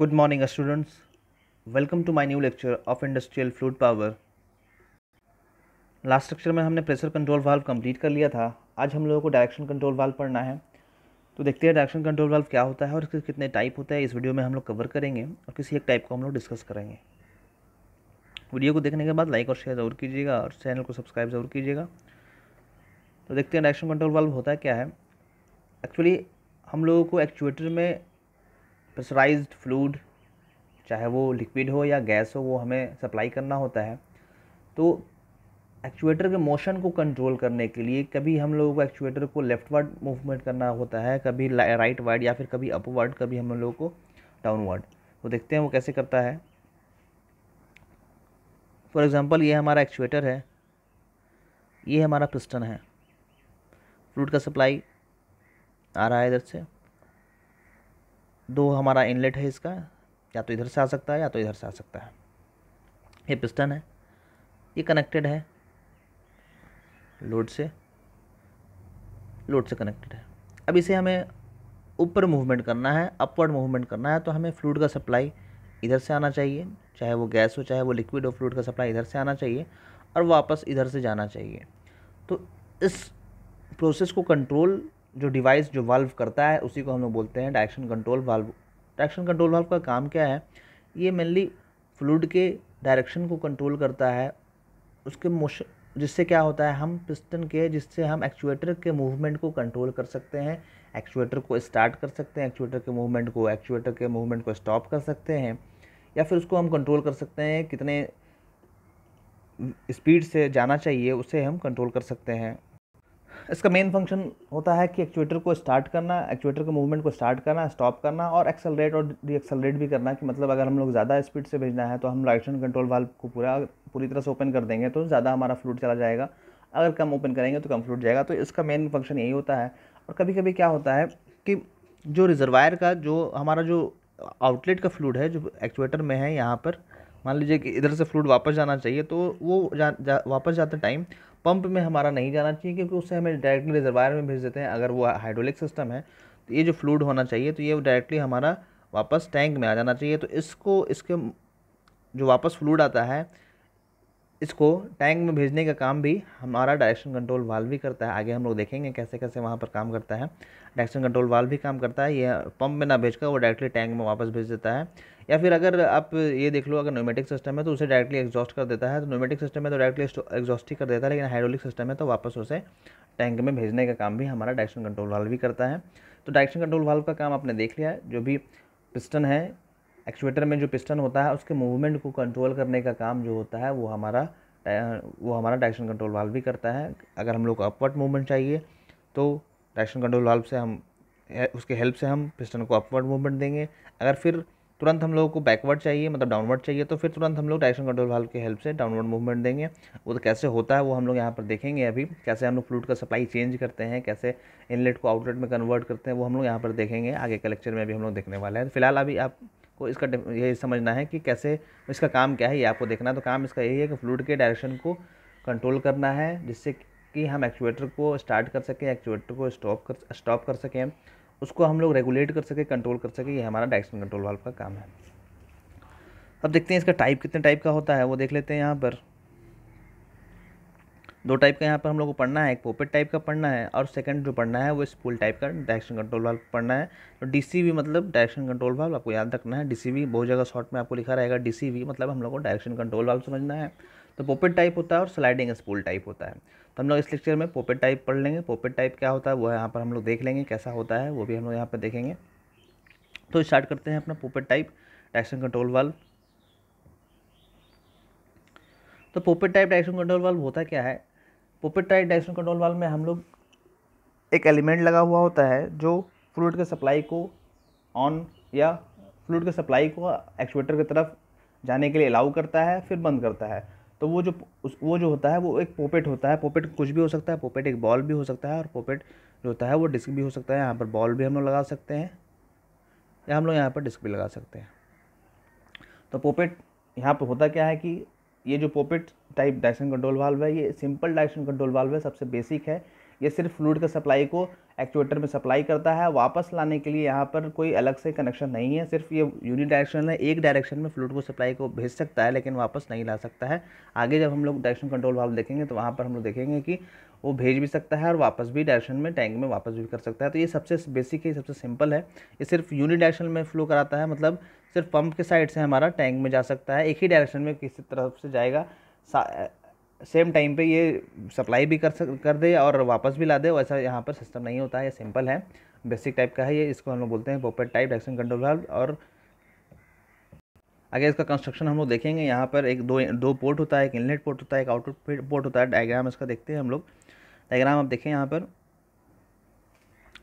good morning students welcome to my new lecture of industrial fluid power last lecture में हमने pressure control valve complete कर लिया था आज हम लोगों को डायरेक्शन कंट्रोल वाल्व पढ़ना है तो देखते हैं डायरेक्शन कंट्रोल वाल्व क्या होता है और इसके कितने टाइप होता है इस वीडियो में हम लोग कवर करेंगे और किसी एक टाइप को हम लोग डिस्कस करेंगे वीडियो को देखने के बाद लाइक और शेयर ज़रूर कीजिएगा और चैनल को सब्सक्राइब ज़रूर कीजिएगा तो देखते हैं डायरेक्शन कंट्रोल वाल्व होता है क्या है एक्चुअली हम लोगों को एक्चुएटर में प्रेशराइज फ्लूड चाहे वो लिक्विड हो या गैस हो वो हमें सप्लाई करना होता है तो एक्चुएटर के मोशन को कंट्रोल करने के लिए कभी हम लोगों को एक्चुएटर को लेफ्टवर्ड मूवमेंट करना होता है कभी राइट वर्ड या फिर कभी अपवर्ड कभी हम लोगों को डाउनवर्ड तो देखते हैं वो कैसे करता है फॉर एग्जांपल ये हमारा एक्चुएटर है ये हमारा पिस्टन है फ्लूड का सप्लाई आ रहा है इधर से दो हमारा इनलेट है इसका या तो इधर से आ सकता है या तो इधर से आ सकता है ये पिस्टन है ये कनेक्टेड है लोड से लोड से कनेक्टेड है अब इसे हमें ऊपर मूवमेंट करना है अपवर्ड मूवमेंट करना है तो हमें फ्लूड का सप्लाई इधर से आना चाहिए चाहे वो गैस हो चाहे वो लिक्विड हो फ्लूड का सप्लाई इधर से आना चाहिए और वापस इधर से जाना चाहिए तो इस प्रोसेस को कंट्रोल जो डिवाइस जो वाल्व करता है उसी को हम लोग बोलते हैं direction control valve direction control valve का काम क्या है ये मेनली फ्लूड के डायरेक्शन को कंट्रोल करता है उसके मोशन जिससे क्या होता है हम पिस्टन के जिससे हम एक्चुएटर के मूवमेंट को कंट्रोल कर सकते हैं एक्चुएटर को स्टार्ट कर सकते हैं एक्चुएटर के मूवमेंट को एक्चुएटर के मूवमेंट को स्टॉप कर सकते हैं या फिर उसको हम कंट्रोल कर सकते हैं कितने स्पीड से जाना चाहिए उसे हम कंट्रोल कर सकते हैं इसका मेन फंक्शन होता है कि एक्चुएटर को स्टार्ट करना एक्चुएटर के मूवमेंट को स्टार्ट करना स्टॉप करना और एक्सेलरेट और डी भी करना कि मतलब अगर हम लोग ज़्यादा स्पीड से भेजना है तो हम हैंड कंट्रोल वाल्व को पूरा पूरी तरह से ओपन कर देंगे तो ज़्यादा हमारा फ्लूट चला जाएगा अगर कम ओपन करेंगे तो कम फ्लूट जाएगा तो इसका मेन फंक्शन यही होता है और कभी कभी क्या होता है कि जो रिजर्वायर का जो हमारा जो आउटलेट का फ्लूड है जो एक्चुएटर में है यहाँ पर मान लीजिए कि इधर से फ्लूड वापस जाना चाहिए तो वो जा, जा वापस जाते टाइम पंप में हमारा नहीं जाना चाहिए क्योंकि उससे हमें डायरेक्टली रिजर्वायर में भेज देते हैं अगर वो हाइड्रोलिक सिस्टम है तो ये जो फ्लूड होना चाहिए तो ये डायरेक्टली हमारा वापस टैंक में आ जाना चाहिए तो इसको इसके जो वापस फ्लूड आता है इसको टैंक में भेजने का काम भी हमारा डायरेक्शन कंट्रोल वाल भी करता है आगे हम लोग देखेंगे कैसे कैसे वहाँ पर काम करता है डायरेक्शन कंट्रोल वाल भी काम करता है ये पंप में ना भेज कर वो डायरेक्टली टैंक में वापस भेज देता है या फिर अगर आप ये देख लो अगर नोमेटिक सिस्टम है तो उसे डायरेक्टली एग्जॉस्ट कर देता है तो नोमेटिक सिस्टम है तो डायरेक्टली एग्जॉस्ट ही कर देता है लेकिन हाइड्रोलिक सिस्टम है तो वापस उसे टैंक में भेजने का काम भी हमारा डायरेक्शन कंट्रोल वाल्व भी करता है तो डायरेक्शन कंट्रोल वाल्व का काम आपने देख लिया जो भी पिस्टन है एक्चुएटर में जो पिस्टन होता है उसके मूवमेंट को कंट्रोल करने का काम जो होता है वो हमारा वो हमारा डायरेक्शन कंट्रोल वाल्व भी करता है अगर हम लोग को अपवर्ड मूवमेंट चाहिए तो डायरेक्शन कंट्रोल वाल्व से हम उसके हेल्प से हम पिस्टन को अपवर्ड मूवमेंट देंगे अगर फिर तुरंत हम लोगों को बैकवर्ड चाहिए मतलब डाउनवर्ड चाहिए तो फिर तुरंत हम लोग डायरेक्शन कंट्रोल वाल्व के हेल्प से डाउनवर्ड मूवमेंट देंगे वो तो कैसे होता है वो हम लोग यहाँ पर देखेंगे अभी कैसे हम लोग फ्लूड का सप्लाई चेंज करते हैं कैसे इनलेट को आउटलेट में कन्वर्ट करते हैं वो हम लोग यहाँ पर देखेंगे आगे के लेक्चर में अभी हम लोग देखने वाले हैं फिलहाल अभी आप को इसका ये समझना है कि कैसे इसका काम क्या है ये आपको देखना है तो काम इसका यही है कि फ्लूड के डायरेक्शन को कंट्रोल करना है जिससे कि हम एक्चुएटर को स्टार्ट कर सकें एक्चुएटर को स्टॉप कर स्टॉप कर सकें उसको हम लोग रेगुलेट कर सकें कंट्रोल कर सकें ये हमारा डायरेक्शन कंट्रोल वाल्व का काम है अब देखते हैं इसका टाइप कितने टाइप का होता है वो देख लेते हैं यहाँ पर दो टाइप का यहाँ पर हम लोग को पढ़ना है एक पोपेट टाइप का पढ़ना है और सेकंड जो पढ़ना है वो स्पूल टाइप का डायरेक्शन कंट्रोल वाल्व पढ़ना है तो डीसीवी मतलब डायरेक्शन कंट्रोल वाल्व आपको याद रखना है डीसीवी बहुत जगह शॉर्ट में आपको लिखा रहेगा डीसीवी मतलब हम लोग को डायरेक्शन कंट्रोल वाल्व समझना है तो पोपेट टाइप होता है और स्लाइडिंग स्पूल टाइप होता है तो हम लोग इस लेक्चर में पोपेट टाइप पढ़ लेंगे पोपेट टाइप क्या होता है वो यहाँ पर हम लोग देख लेंगे कैसा होता है वो भी हम लोग यहाँ पर देखेंगे तो स्टार्ट करते हैं अपना poppet type direction control valve तो poppet type direction control valve होता क्या है पोपेट टाइट डायरेक्शन कंट्रोल वाल में हम लोग एक एलिमेंट लगा हुआ होता है जो फ्लूड के सप्लाई को ऑन या फ्लूड के सप्लाई को एक्चुएटर की तरफ जाने के लिए अलाउ करता है फिर बंद करता है तो वो जो उस वो जो होता है वो एक पोपेट होता है पोपेट कुछ भी हो सकता है पोपेट एक बॉल भी हो सकता है और पोपेट जो होता है वो डिस्क भी हो सकता है यहाँ पर बॉल भी हम लोग लगा सकते हैं या हम लोग यहाँ पर डिस्क भी लगा सकते हैं तो पोपेट यहाँ पर होता क्या है कि ये जो poppet type direction control valve है ये सिंपल डायरेक्शन कंट्रोल वाल्व है सबसे बेसिक है ये सिर्फ फ्लूड के सप्लाई को एक्चुएटर में सप्लाई करता है वापस लाने के लिए यहाँ पर कोई अलग से कनेक्शन नहीं है सिर्फ ये यूनिट डायरेक्शन है एक डायरेक्शन में फ्लूड को सप्लाई को भेज सकता है लेकिन वापस नहीं ला सकता है आगे जब हम लोग डायरेक्शन कंट्रोल वाल्व देखेंगे तो वहाँ पर हम लोग देखेंगे कि वो भेज भी सकता है और वापस भी डायरेक्शन में टैंक में वापस भी कर सकता है तो ये सबसे बेसिक है सबसे सिंपल है ये सिर्फ यूनि डायरेक्शन में फ्लो कराता है मतलब सिर्फ पंप के साइड से हमारा टैंक में जा सकता है एक ही डायरेक्शन में किसी तरफ से जाएगा सेम टाइम पे ये सप्लाई भी कर सक कर दे और वापस भी ला दे वैसा यहाँ पर सिस्टम नहीं होता है ये सिंपल है बेसिक टाइप का है ये इसको हम लोग बोलते हैं poppet type direction control valve और आगे इसका कंस्ट्रक्शन हम लोग देखेंगे यहाँ पर एक दो दो पोर्ट होता है एक इनलेट पोर्ट होता है एक आउटपुट पोर्ट होता है डायग्राम इसका देखते हैं हम लोग डायग्राम आप देखें यहाँ पर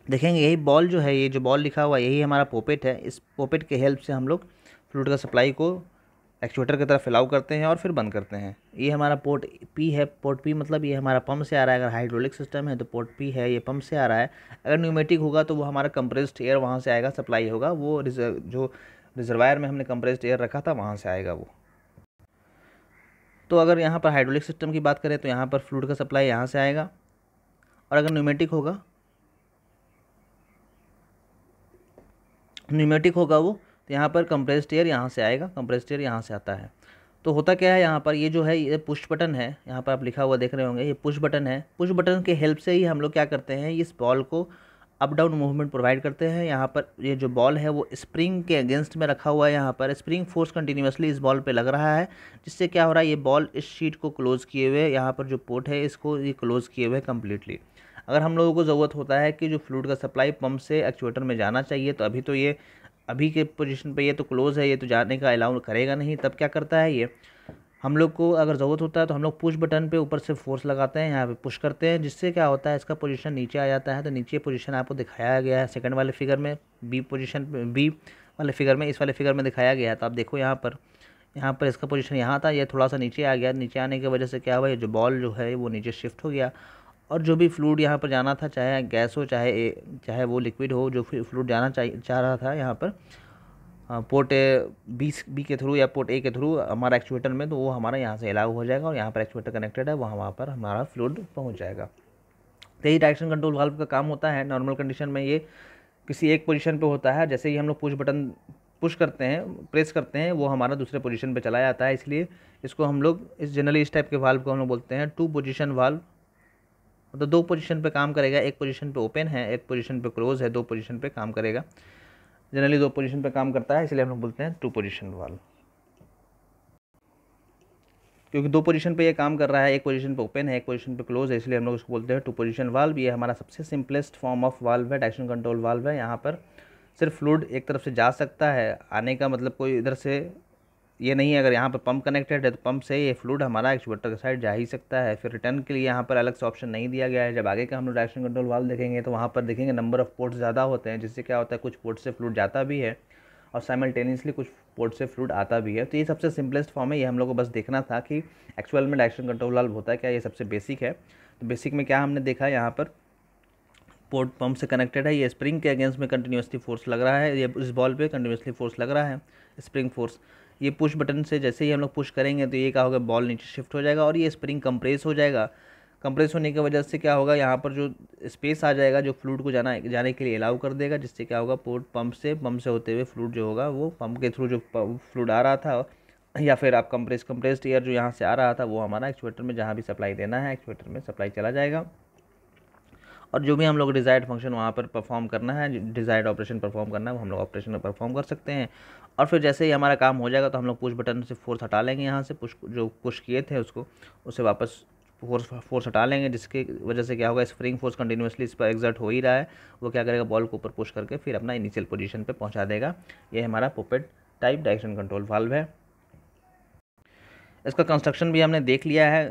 देखेंगे यही बॉल जो है ये जो बॉल लिखा हुआ यही हमारा पोपेट है इस पोपेट के हेल्प से हम लोग फ्लूड का सप्लाई को एक्चुएटर की तरफ फैलाव करते हैं और फिर बंद करते हैं ये हमारा पोर्ट पी है पोर्ट पी मतलब ये हमारा पंप से आ रहा है अगर हाइड्रोलिक सिस्टम है तो पोर्ट पी है ये पंप से आ रहा है अगर न्यूमेटिक होगा तो वो हमारा कंप्रेस्ड एयर वहाँ से आएगा सप्लाई होगा वो रिजर्व जो रिजर्वायर में हमने कंप्रेस्ड एयर रखा था वहाँ से आएगा वो तो अगर यहाँ पर हाइड्रोलिक सिस्टम की बात करें तो यहाँ पर फ्लूड का सप्लाई यहाँ से आएगा और अगर न्यूमेटिक होगा न्यूमेटिक होगा वो तो यहाँ पर कंप्रेस्ड एयर यहाँ से आएगा कंप्रेस्ड एयर यहाँ से आता है तो होता क्या है यहाँ पर ये जो है ये पुश बटन है यहाँ पर आप लिखा हुआ देख रहे होंगे ये पुश बटन है पुश बटन के हेल्प से ही हम लोग क्या करते हैं इस बॉल को अप डाउन मूवमेंट प्रोवाइड करते हैं यहाँ पर ये जो बॉल है वो स्प्रिंग के अगेंस्ट में रखा हुआ है यहाँ पर स्प्रिंग फोर्स कंटिन्यूसली इस बॉल पे लग रहा है जिससे क्या हो रहा है ये बॉल इस शीट को क्लोज़ किए हुए यहाँ पर जो पोर्ट है इसको ये क्लोज़ किए हुए कम्प्लीटली अगर हम लोगों को ज़रूरत होता है कि जो फ्लूड का सप्लाई पम्प से एक्चुएटर में जाना चाहिए तो अभी तो ये अभी के पोजिशन पर ये तो क्लोज़ है ये तो जाने का अलाउ करेगा नहीं तब क्या करता है ये हम लोग को अगर ज़रूरत होता है तो हम लोग पुश बटन पे ऊपर से फोर्स लगाते हैं यहाँ पे पुश करते हैं जिससे क्या होता है इसका पोजीशन नीचे आ जाता है तो नीचे पोजीशन आपको दिखाया गया है सेकंड वाले फिगर में बी पोजीशन बी वाले फिगर में इस वाले फिगर में दिखाया गया है तो आप देखो यहाँ पर यहाँ पर इसका पोजिशन यहाँ था यह थोड़ा सा नीचे आ गया नीचे आने की वजह से क्या हुआ जो बॉल जो है वो नीचे शिफ्ट हो गया और जो भी फ्लूड यहाँ पर जाना था चाहे गैस हो चाहे चाहे वो लिक्विड हो जो फ्लूड जाना चाह रहा था यहाँ पर पोर्ट बी बी के थ्रू या पोर्ट ए के थ्रू हमारा एक्चुएटर में तो वो हमारा यहाँ से अलाउ हो जाएगा और यहाँ पर एक्चुएटर कनेक्टेड है वहाँ वहाँ पर हमारा फ्लूड पहुँच जाएगा तो यही डायरेक्शन कंट्रोल वाल्व का काम होता है नॉर्मल कंडीशन में ये किसी एक पोजीशन पे होता है जैसे ही हम लोग पुश बटन पुश करते हैं प्रेस करते हैं वो हमारा दूसरे पोजीशन पे चला जाता है इसलिए इसको हम लोग इस जनरली इस टाइप के वाल्व को हम लोग बोलते हैं टू पोजीशन वाल्व मतलब दो पोजीशन पे काम करेगा एक पोजीशन पे ओपन है एक पोजीशन पे क्लोज है दो पोजीशन पे काम करेगा जनरली दो पोजीशन पे काम करता है इसलिए हम लोग बोलते हैं टू पोजीशन वाल्व क्योंकि दो पोजीशन पे ये काम कर रहा है एक पोजीशन पे ओपन है एक पोजीशन पे क्लोज है इसलिए हम लोग इसको बोलते हैं टू पोजीशन वाल्व ये हमारा सबसे सिंपलेस्ट फॉर्म ऑफ वाल्व है डायरेक्शन कंट्रोल वाल्व है यहाँ पर सिर्फ फ्लूड एक तरफ से जा सकता है आने का मतलब कोई इधर से ये नहीं है अगर यहाँ पर पंप कनेक्टेड है तो पंप से ये फ्लूड हमारा एक्चुएटर के साइड जा ही सकता है फिर रिटर्न के लिए यहाँ पर अलग से ऑप्शन नहीं दिया गया है जब आगे का हम लोग डायरेक्शन कंट्रोल वाल देखेंगे तो वहाँ पर देखेंगे नंबर ऑफ़ पोर्ट्स ज़्यादा होते हैं जिससे क्या होता है कुछ पोर्ट से फ्लूड जाता भी है और साइमल्टेनियसली कुछ पोर्ट से फ्लूड आता भी है तो ये सबसे सिंपलेस्ट फॉर्म है ये हम लोग को बस देखना था कि एक्चुअल में डायरेक्शन कंट्रोल वाल्व होता है क्या ये सबसे बेसिक है तो बेसिक में क्या हमने देखा यहाँ पर पोर्ट पंप से कनेक्टेड है ये स्प्रिंग के अगेंस्ट में कंटिन्यूसली फोर्स लग रहा है ये इस बॉल पे कंटिन्यूसली फोर्स लग रहा है स्प्रिंग फोर्स ये पुश बटन से जैसे ही हम लोग पुश करेंगे तो ये क्या होगा बॉल नीचे शिफ्ट हो जाएगा और ये स्प्रिंग कंप्रेस हो जाएगा कंप्रेस होने की वजह से क्या होगा यहाँ पर जो स्पेस आ जाएगा जो फ्लूड को जाना जाने के लिए अलाउ कर देगा जिससे क्या होगा पोर्ट पंप से पंप से होते हुए फ्लूड जो होगा वो पंप के थ्रू जो फ्लूड आ रहा था या फिर आप कंप्रेस कंप्रेस्ड एयर जो यहाँ से आ रहा था वो हमारा एक्चुएटर में जहाँ भी सप्लाई देना है एक्चुएटर में सप्लाई चला जाएगा और जो भी हम लोग डिज़ायर्ड फंक्शन वहाँ पर परफॉर्म करना है डिज़ायर्ड ऑपरेशन परफॉर्म करना है वो हम लोग ऑपरेशन में परफॉर्म कर सकते हैं और फिर जैसे ही हमारा काम हो जाएगा तो हम लोग पुश बटन से फोर्स हटा लेंगे यहाँ से पुश जो पुश किए थे उसको उसे वापस फोर्स फोर्स हटा लेंगे जिसके वजह से क्या होगा स्प्रिंग फोर्स कंटिन्यूसली इस पर एग्जर्ट हो ही रहा है वो क्या करेगा बॉल को ऊपर पुश करके फिर अपना इनिशियल पोजीशन पे पहुंचा देगा ये हमारा poppet type direction control valve है इसका कंस्ट्रक्शन भी हमने देख लिया है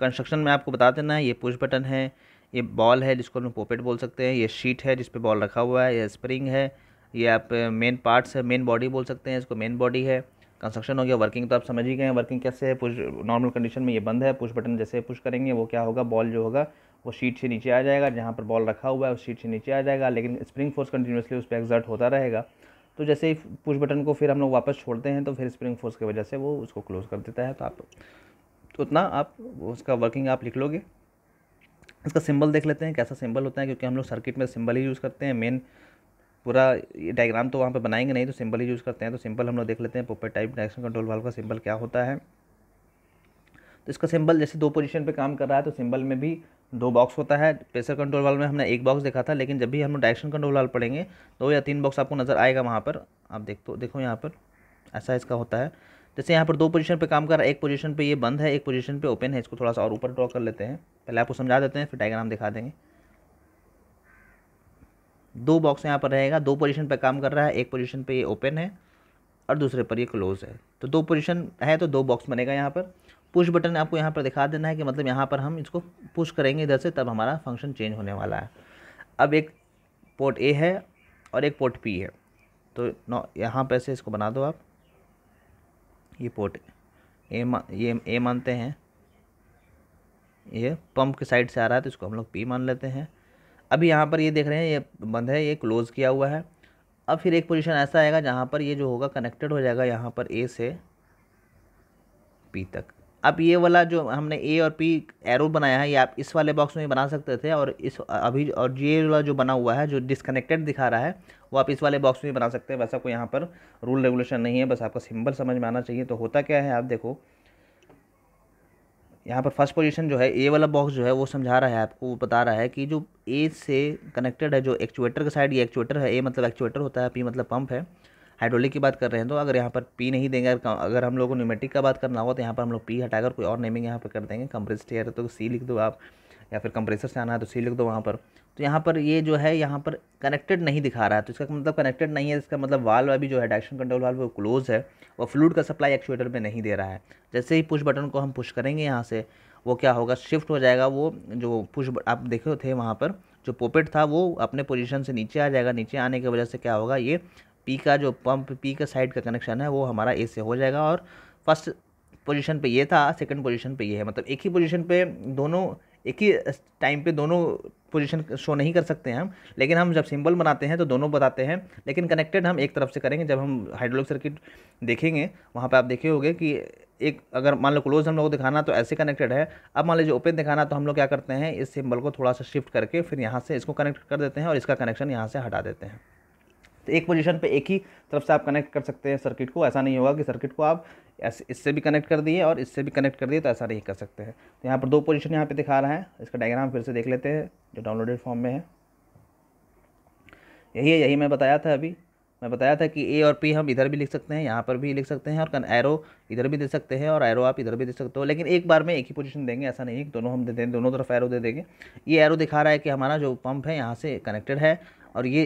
कंस्ट्रक्शन में आपको बता देना है ये पुश बटन है ये बॉल है जिसको हम पोपेट बोल सकते हैं ये शीट है जिस पर बॉल रखा हुआ है ये स्प्रिंग है ये आप मेन पार्ट्स है मेन बॉडी बोल सकते हैं इसको मेन बॉडी है कंस्ट्रक्शन हो गया वर्किंग तो आप समझ ही गए हैं वर्किंग कैसे है पुश नॉर्मल कंडीशन में ये बंद है पुश बटन जैसे पुश करेंगे वो क्या होगा बॉल जो होगा वो शीट से नीचे आ जाएगा जहाँ पर बॉल रखा हुआ है उस शीट से नीचे आ जाएगा लेकिन स्प्रिंग फोर्स कंटिन्यूसली उस पर एग्जर्ट होता रहेगा तो जैसे ही पुश बटन को फिर हम लोग वापस छोड़ते हैं तो फिर स्प्रिंग फोर्स की वजह से वो उसको क्लोज़ कर देता है तो आप तो उतना आप उसका वर्किंग आप लिख लोगे इसका सिंबल देख लेते हैं कैसा सिंबल होता है क्योंकि हम लोग सर्किट में सिंबल ही यूज़ करते हैं मेन पूरा डायग्राम तो वहाँ पर बनाएंगे नहीं तो सिंपल ही यूज़ करते हैं तो सिंपल हम लोग देख लेते हैं poppet type direction control valve का सिंपल क्या होता है तो इसका सिंबल जैसे दो पोजीशन पे काम कर रहा है तो सिंबल में भी दो बॉक्स होता है प्रेशर कंट्रोल वाल्व में हमने एक बॉक्स देखा था लेकिन जब भी हम लोग डायरेक्शन कंट्रोल वाल्व पढ़ेंगे दो या तीन बॉक्स आपको नज़र आएगा वहाँ पर आप देख तो देखो यहाँ पर ऐसा इसका होता है जैसे यहाँ पर दो पोजीशन पे काम कर रहा है एक पोजीशन पे ये बंद है एक पोजीशन पे ओपन है इसको थोड़ा सा और ऊपर ड्रॉ कर लेते हैं पहले आपको समझा देते हैं फिर डायग्राम दिखा देंगे दो बॉक्स यहाँ पर रहेगा दो पोजीशन पर काम कर रहा है एक पोजीशन पर ये ओपन है और दूसरे पर ये क्लोज है तो दो पोजीशन है तो दो बॉक्स बनेगा यहाँ पर पुश बटन आपको यहाँ पर दिखा देना है कि मतलब यहाँ पर हम इसको पुश करेंगे इधर से तब हमारा फंक्शन चेंज होने वाला है अब एक पोर्ट ए है और एक पोर्ट पी है तो नौ यहाँ पर से इसको बना दो आप ये पोर्ट ए ये ए मानते हैं ये पंप के साइड से आ रहा है तो इसको हम लोग पी मान लेते हैं अभी यहाँ पर ये देख रहे हैं ये बंद है ये क्लोज़ किया हुआ है अब फिर एक पोजीशन ऐसा आएगा जहाँ पर ये जो होगा कनेक्टेड हो जाएगा यहाँ पर ए से पी तक अब ये वाला जो हमने ए और पी एरो बनाया है ये आप इस वाले बॉक्स में बना सकते थे और इस अभी और ये वाला जो बना हुआ है जो डिसकनेक्टेड दिखा रहा है वो आप इस वाले बॉक्स में बना सकते हैं वैसा कोई यहाँ पर रूल रेगुलेशन नहीं है बस आपका सिंबल समझ में आना चाहिए तो होता क्या है आप देखो यहाँ पर फर्स्ट पोजीशन जो है ए वाला बॉक्स जो है वो समझा रहा है आपको वो बता रहा है कि जो ए से कनेक्टेड है जो एक्चुएटर का साइड ये एक्चुएटर है ए मतलब एक्चुएटर होता है पी मतलब पंप है हाइड्रोलिक की बात कर रहे हैं तो अगर यहाँ पर पी नहीं देंगे अगर हम लोग को न्यूमेटिक का बात करना होगा तो यहाँ पर हम लोग पी हटाकर कोई और नेमिंग यहाँ पर कर देंगे कंप्रेस एयर तो सी लिख दो आप या फिर कंप्रेसर से आना है तो सी लिख दो वहाँ पर तो यहाँ पर ये जो है यहाँ पर कनेक्टेड नहीं दिखा रहा है तो इसका मतलब कनेक्टेड नहीं है इसका मतलब वाल्व अभी जो है डायरेक्शन कंट्रोल वाल्व वो क्लोज़ है वो फ्लूड का सप्लाई एक्चुएटर में नहीं दे रहा है जैसे ही पुश बटन को हम पुश करेंगे यहाँ से वो क्या होगा शिफ्ट हो जाएगा वो जो पुश आप देखे थे वहाँ पर जो पोपेट था वो अपने पोजिशन से नीचे आ जाएगा नीचे आने की वजह से क्या होगा ये पी का जो पंप पी का साइड का कनेक्शन है वो हमारा ए से हो जाएगा और फर्स्ट पोजीशन पे ये था सेकंड पोजीशन पे ये है मतलब एक ही पोजीशन पे दोनों एक ही टाइम पे दोनों पोजीशन शो नहीं कर सकते हैं हम लेकिन हम जब सिंबल बनाते हैं तो दोनों बताते हैं लेकिन कनेक्टेड हम एक तरफ से करेंगे जब हम हाइड्रोलिक सर्किट देखेंगे वहाँ पर आप देखे होगे कि एक अगर मान लो क्लोज हम लोग को दिखाना तो ऐसे कनेक्टेड है अब मान लीजिए ओपन दिखाना तो हम लोग क्या करते हैं इस सिंबल को थोड़ा सा शिफ्ट करके फिर यहाँ से इसको कनेक्ट कर देते हैं और इसका कनेक्शन यहाँ से हटा देते हैं तो एक पोजीशन पे एक ही तरफ से आप कनेक्ट कर सकते हैं सर्किट को ऐसा नहीं होगा कि सर्किट को आप इससे भी कनेक्ट कर दिए और इससे भी कनेक्ट कर दिए तो ऐसा नहीं कर सकते हैं तो यहाँ पर दो पोजिशन यहाँ पर दिखा रहा है इसका डायग्राम फिर से देख लेते हैं जो डाउनलोडेड फॉर्म में है यही है यही मैं बताया था अभी मैं बताया था कि ए और पी हम इधर भी लिख सकते हैं यहाँ पर भी लिख सकते हैं और एरो इधर भी दे सकते हैं और एरो आप इधर भी दे सकते हो लेकिन एक बार में एक ही पोजीशन देंगे ऐसा नहीं है दोनों हम दे दें दोनों तरफ एरो दे देंगे ये एरो दिखा रहा है कि हमारा जो पंप है यहाँ से कनेक्टेड है और ये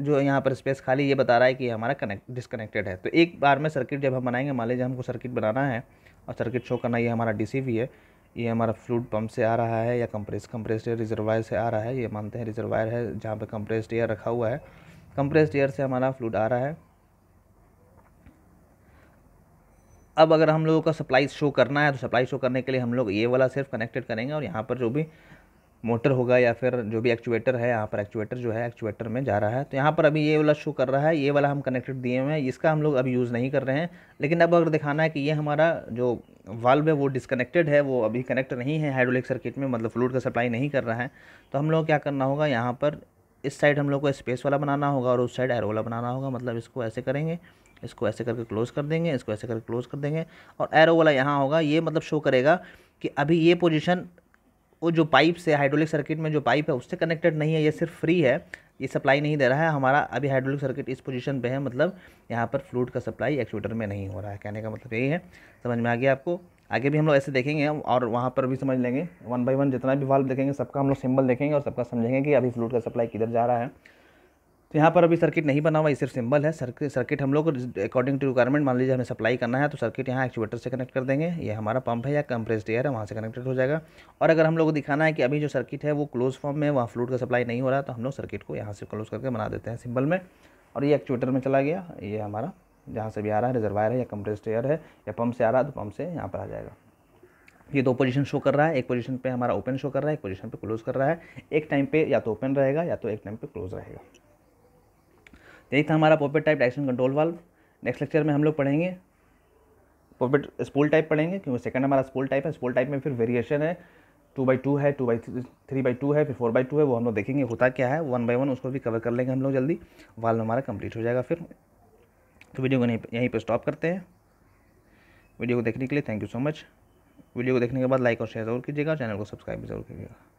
जो यहाँ पर स्पेस खाली ये बता रहा है कि ये हमारा कनेक्ट डिसकनेक्टेड है तो एक बार में सर्किट जब हम बनाएंगे मान लीजिए हमको सर्किट बनाना है और सर्किट शो करना ये हमारा डी भी है ये हमारा फ्लूड पंप से आ रहा है या कंप्रेस कंप्रेस्ड एयर रिजर्वायर से आ रहा है ये मानते हैं रिजर्वायर है जहाँ पर कंप्रेस्ड एयर रखा हुआ है कंप्रेस्ड एयर से हमारा फ्लूड आ रहा है अब अगर हम लोगों का सप्लाई शो करना है तो सप्लाई शो करने के लिए हम लोग ये वाला सिर्फ कनेक्टेड करेंगे और यहाँ पर जो भी मोटर होगा या फिर जो भी एक्चुएटर है यहाँ पर एक्चुएटर जो है एक्चुएटर में जा रहा है तो यहाँ पर अभी ये वाला शो कर रहा है ये वाला हम कनेक्टेड दिए हुए हैं इसका हम लोग अभी यूज़ नहीं कर रहे हैं लेकिन अब अगर दिखाना है कि ये हमारा जो वाल्व है वो डिसकनेक्टेड है वो अभी कनेक्ट नहीं है हाइड्रोलिक सर्किट में मतलब फ्लूड का सप्लाई नहीं कर रहा है तो हम लोग क्या करना होगा यहाँ पर इस साइड हम लोग को स्पेस वाला बनाना होगा और उस साइड एरो वाला बनाना होगा मतलब इसको ऐसे करेंगे इसको ऐसे करके क्लोज़ कर देंगे इसको ऐसे करके क्लोज़ कर देंगे और एरो वाला यहाँ होगा ये मतलब शो करेगा कि अभी ये पोजीशन वो जो पाइप से हाइड्रोलिक सर्किट में जो पाइप है उससे कनेक्टेड नहीं है ये सिर्फ फ्री है ये सप्लाई नहीं दे रहा है हमारा अभी हाइड्रोलिक सर्किट इस पोजीशन पे है मतलब यहाँ पर फ्लूड का सप्लाई एक्चुएटर में नहीं हो रहा है कहने का मतलब यही है समझ में आ गया आपको आगे भी हम लोग ऐसे देखेंगे और वहाँ पर भी समझ लेंगे वन बाई वन जितना भी वाल्व देखेंगे सबका हम लोग सिम्बल देखेंगे और सबका समझेंगे कि अभी फ्लूड का सप्लाई किधर जा रहा है तो यहाँ पर अभी सर्किट नहीं बना हुआ ये सिर्फ सिंबल है सर्किट सर्किट हम लोग अकॉर्डिंग टू रिक्वायरमेंट मान लीजिए हमें सप्लाई करना है तो सर्किट यहाँ एक्चुएटर से कनेक्ट कर देंगे ये हमारा पंप है या कंप्रेस्ड एयर है वहाँ से कनेक्टेड हो जाएगा और अगर हम लोग को दिखाना है कि अभी जो सर्किट है वो क्लोज फॉर्म में वहाँ फ्लूड का सप्लाई नहीं हो रहा तो हम लोग सर्किट को यहाँ से क्लोज करके बना देते हैं सिंबल में और ये एक्चुएटर में चला गया ये हमारा जहाँ से भी आ रहा है रिजर्वायर है या कंप्रेस्ड एयर है या पंप से आ रहा है तो पम्प से यहाँ पर आ जाएगा ये दो पोजीशन शो कर रहा है एक पोजीशन पे हमारा ओपन शो कर रहा है एक पोजीशन पे क्लोज कर रहा है एक टाइम पे या तो ओपन रहेगा या तो एक टाइम पे क्लोज रहेगा यही था हमारा poppet type direction control valve next lecture में हम लोग पढ़ेंगे पॉपेट स्पूल टाइप पढ़ेंगे क्योंकि सेकंड हमारा स्पूल टाइप है स्पूल टाइप में फिर वेरिएशन है टू बाई टू है two by three by two है फिर फोर बाई टू है वो हम लोग देखेंगे होता क्या है वन बाई वन उसको भी कवर कर लेंगे हम लोग जल्दी वाल्व हमारा कंप्लीट हो जाएगा फिर तो वीडियो को यहीं पर स्टॉप करते हैं वीडियो को देखने के लिए thank you so much video को देखने के बाद लाइक और शेयर जरूर कीजिएगा चैनल को सब्सक्राइब भी जरूर कीजिएगा